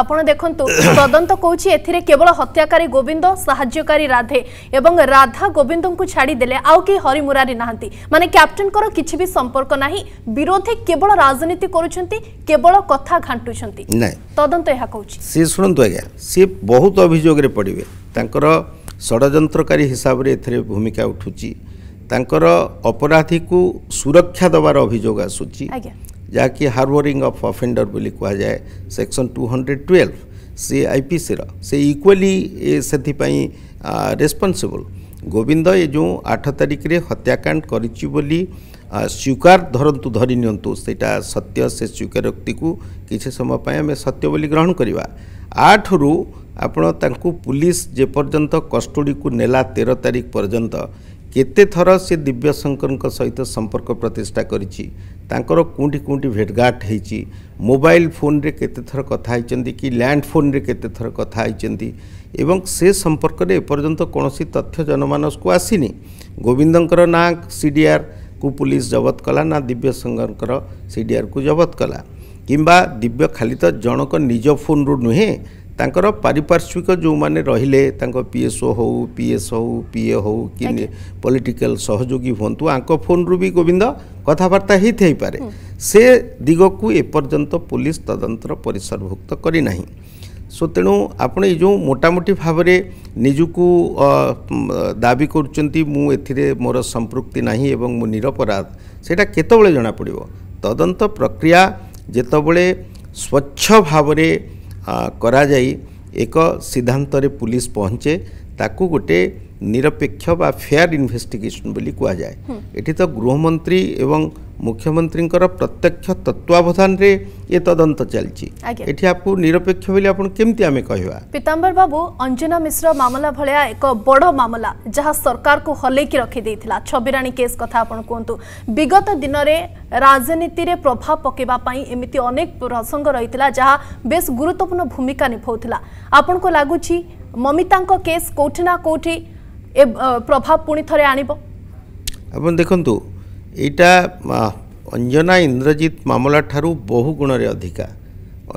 ଆପଣ ଦେଖନ୍ତୁ ତଦନ୍ତ କହୁଛି ଏଥିରେ କେବଳ ହତ୍ୟାକାରୀ ଗୋବିନ୍ଦ ସାହାଯ୍ୟକାରୀ ରାଧେ ଏବଂ ରାଧା ଗୋବିନ୍ଦଙ୍କୁ ଛାଡ଼ିଦେଲେ ଆଉ କେହି ହରିମୁରାରୀ ନାହାନ୍ତି ମାନେ କ୍ୟାପ୍ଟେନଙ୍କର କିଛି ବି ସମ୍ପର୍କ ନାହିଁ ବିରୋଧୀ କେବଳ ରାଜନୀତି କରୁଛନ୍ତି କେବଳ କଥା ଘାଣ୍ଟୁଛନ୍ତି ତଦନ୍ତ ଏହା କହୁଛି ସିଏ ଶୁଣନ୍ତୁ ଆଜ୍ଞା ସିଏ ବହୁତ ଅଭିଯୋଗରେ ପଡ଼ିବେ ତାଙ୍କର ଷଡ଼ଯନ୍ତ୍ରକାରୀ ହିସାବରେ ଏଥିରେ ଭୂମିକା ଉଠୁଛି ତାଙ୍କର ଅପରାଧୀକୁ ସୁରକ୍ଷା ଦେବାର ଅଭିଯୋଗ ଆସୁଛି যাকিয়ে হার্বরিং অফ অফেন্ডার বুলি কোয়া যায় সেকশন 212 সি আই পিসি রা সে ইকুয়ালি সেতি পাই রেসপন্সিবল গোবিন্দ ই যো 8 তারিখ রে হত্যাकांड করিচি বলি স্বীকার ধরন্ত ধরিনিয়ন্তো সেটা সত্য সে স্বীকারক্তি কো কিছ সময় পায়ে আমি সত্য বলি গ্রহণ করিবা 8 রু आपण তাকু পুলিশ জেপর্যন্ত কাস্টডি কো নেলা 13 তারিখ পর্যন্ত କେତେ ଥର ସେ ଦିବ୍ୟଶଙ୍କରଙ୍କ ସହିତ ସମ୍ପର୍କ ପ୍ରତିଷ୍ଠା କରିଛି ତାଙ୍କର କେଉଁଠି କେଉଁଠି ଭେଟଘାଟ ହେଇଛି ମୋବାଇଲ ଫୋନ୍ରେ କେତେଥର କଥା ହେଇଛନ୍ତି କି ଲ୍ୟାଣ୍ଡ ଫୋନ୍ରେ କେତେଥର କଥା ହେଇଛନ୍ତି ଏବଂ ସେ ସମ୍ପର୍କରେ ଏପର୍ଯ୍ୟନ୍ତ କୌଣସି ତଥ୍ୟ ଜନମାନସକୁ ଆସିନି ଗୋବିନ୍ଦଙ୍କର ନାଁ ସି ଡି ଆର୍କୁ ପୁଲିସ ଜବତ କଲା ନା ଦିବ୍ୟଶଙ୍କରଙ୍କର ସି ଡି ଆର୍କୁ ଜବତ କଲା କିମ୍ବା ଦିବ୍ୟ ଖାଲି ତ ଜଣଙ୍କ ନିଜ ଫୋନ୍ରୁ ନୁହେଁ ତାଙ୍କର ପାରିପାର୍ଶ୍ୱିକ ଯେଉଁମାନେ ରହିଲେ ତାଙ୍କ ପି ଏସ୍ ଓ ହେଉ ପି ଏସ୍ ହେଉ ପି ଏ ହେଉ କି ପଲିଟିକାଲ୍ ସହଯୋଗୀ ହୁଅନ୍ତୁ ଆଙ୍କ ଫୋନ୍ରୁ ବି ଗୋବିନ୍ଦ କଥାବାର୍ତ୍ତା ହେଇଥାଇପାରେ ସେ ଦିଗକୁ ଏପର୍ଯ୍ୟନ୍ତ ପୋଲିସ ତଦନ୍ତର ପରିସରଭୁକ୍ତ କରିନାହିଁ ସୋ ତେଣୁ ଆପଣ ଏଇ ଯେଉଁ ମୋଟାମୋଟି ଭାବରେ ନିଜକୁ ଦାବି କରୁଛନ୍ତି ମୁଁ ଏଥିରେ ମୋର ସମ୍ପୃକ୍ତି ନାହିଁ ଏବଂ ମୁଁ ନିରପରାଧ ସେଇଟା କେତେବେଳେ ଜଣାପଡ଼ିବ ତଦନ୍ତ ପ୍ରକ୍ରିୟା ଯେତେବେଳେ ସ୍ୱଚ୍ଛ ଭାବରେ କରାଯାଇ ଏକ ସିଦ୍ଧାନ୍ତରେ ପୁଲିସ୍ ପହଞ୍ଚେ ତାକୁ ଗୋଟେ ନିରପେକ୍ଷ ବା ଫେୟାର ଇନଭେଷ୍ଟିଗେସନ୍ ବୋଲି କୁହାଯାଏ ଏଠି ତ ଗୃହମନ୍ତ୍ରୀ ଏବଂ ମୁଖ୍ୟମନ୍ତ୍ରୀଙ୍କର ପ୍ରତ୍ୟକ୍ଷ ତତ୍ତ୍ୱାବଧାନରେ ଏ ତଦନ୍ତ ଚାଲିଛି ଏଠି ଆକୁ ନିରପେକ୍ଷ ବୋଲି ଆପଣ କେମିତି ଆମେ କହିବା ପିତାମ୍ବର ବାବୁ ଅଞ୍ଜନା ମିଶ୍ର ମାମଲା ଭଳିଆ ଏକ ବଡ଼ ମାମଲା ଯାହା ସରକାରକୁ ହଲେଇକି ରଖିଦେଇଥିଲା ଛବିରାଣୀ କେସ୍ କଥା ଆପଣ କୁହନ୍ତୁ ବିଗତ ଦିନରେ ରାଜନୀତିରେ ପ୍ରଭାବ ପକାଇବା ପାଇଁ ଏମିତି ଅନେକ ପ୍ରସଙ୍ଗ ରହିଥିଲା ଯାହା ବେଶ ଗୁରୁତ୍ୱପୂର୍ଣ୍ଣ ଭୂମିକା ନିଭାଉଥିଲା ଆପଣଙ୍କୁ ଲାଗୁଛି ମମିତାଙ୍କ କେସ୍ କୋଉଠି ନା କୋଉଠି ଏ ପ୍ରଭାବ ପୁଣି ଥରେ ଆଣିବ ଆପଣ ଦେଖନ୍ତୁ ଏଇଟା ଅଞ୍ଜନା ଇନ୍ଦ୍ରଜିତ ମାମଲା ଠାରୁ ବହୁ ଗୁଣରେ ଅଧିକା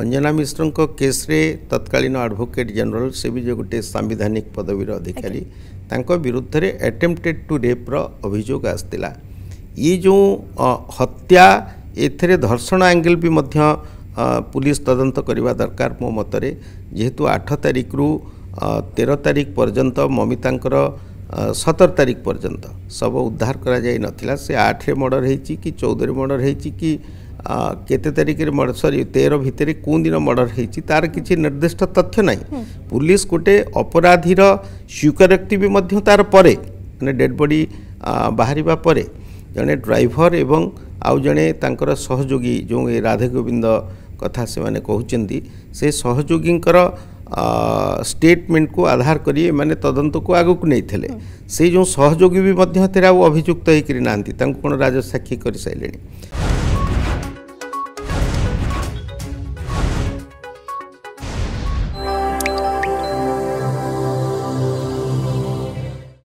ଅଞ୍ଜନା ମିଶ୍ରଙ୍କ କେସ୍ରେ ତତ୍କାଳୀନ ଆଡ଼ଭୋକେଟ୍ ଜେନେରାଲ୍ ସେ ବି ଯେ ଗୋଟିଏ ସାମ୍ବିଧାନିକ ପଦବୀର ଅଧିକାରୀ ତାଙ୍କ ବିରୁଦ୍ଧରେ ଆଟେମ୍ପଟେଡ଼ ଟୁ ରେପ୍ର ଅଭିଯୋଗ ଆସିଥିଲା ଇଏ ଯେଉଁ ହତ୍ୟା ଏଥିରେ ଧର୍ଷଣ ଆଙ୍ଗେଲ୍ ବି ମଧ୍ୟ ପୁଲିସ୍ ତଦନ୍ତ କରିବା ଦରକାର ମୋ ମତରେ ଯେହେତୁ ଆଠ ତାରିଖରୁ ତେର ତାରିଖ ପର୍ଯ୍ୟନ୍ତ ମମିତାଙ୍କର ସତର ତାରିଖ ପର୍ଯ୍ୟନ୍ତ ଶବ ଉଦ୍ଧାର କରାଯାଇନଥିଲା ସେ ଆଠରେ ମର୍ଡ଼ର ହେଇଛି କି ଚଉଦରେ ମର୍ଡ଼ର ହେଇଛି କି କେତେ ତାରିଖରେ ମର୍ଡ଼ର ସରି ତେର ଭିତରେ କେଉଁ ଦିନ ମର୍ଡ଼ର ହେଇଛି ତାର କିଛି ନିର୍ଦ୍ଦିଷ୍ଟ ତଥ୍ୟ ନାହିଁ ପୁଲିସ୍ ଗୋଟେ ଅପରାଧୀର ସ୍ୱୀକାରୋକ୍ତି ବି ମଧ୍ୟ ତାର ପରେ ମାନେ ଡେଡ଼୍ ବଡ଼ି ବାହାରିବା ପରେ ଜଣେ ଡ୍ରାଇଭର ଏବଂ ଆଉ ଜଣେ ତାଙ୍କର ସହଯୋଗୀ ଯେଉଁ ରାଧେ ଗୋବିନ୍ଦ କଥା ସେମାନେ କହୁଛନ୍ତି ସେ ସହଯୋଗୀଙ୍କର ଷ୍ଟେଟମେଣ୍ଟକୁ ଆଧାର କରି ଏମାନେ ତଦନ୍ତକୁ ଆଗକୁ ନେଇଥିଲେ ସେଇ ଯେଉଁ ସହଯୋଗୀ ବି ମଧ୍ୟ ଏଥିରେ ଆଉ ଅଭିଯୁକ୍ତ ହେଇକିରି ନାହାନ୍ତି ତାଙ୍କୁ କ'ଣ ରାଜସାକ୍ଷୀ କରିସାରିଲେଣି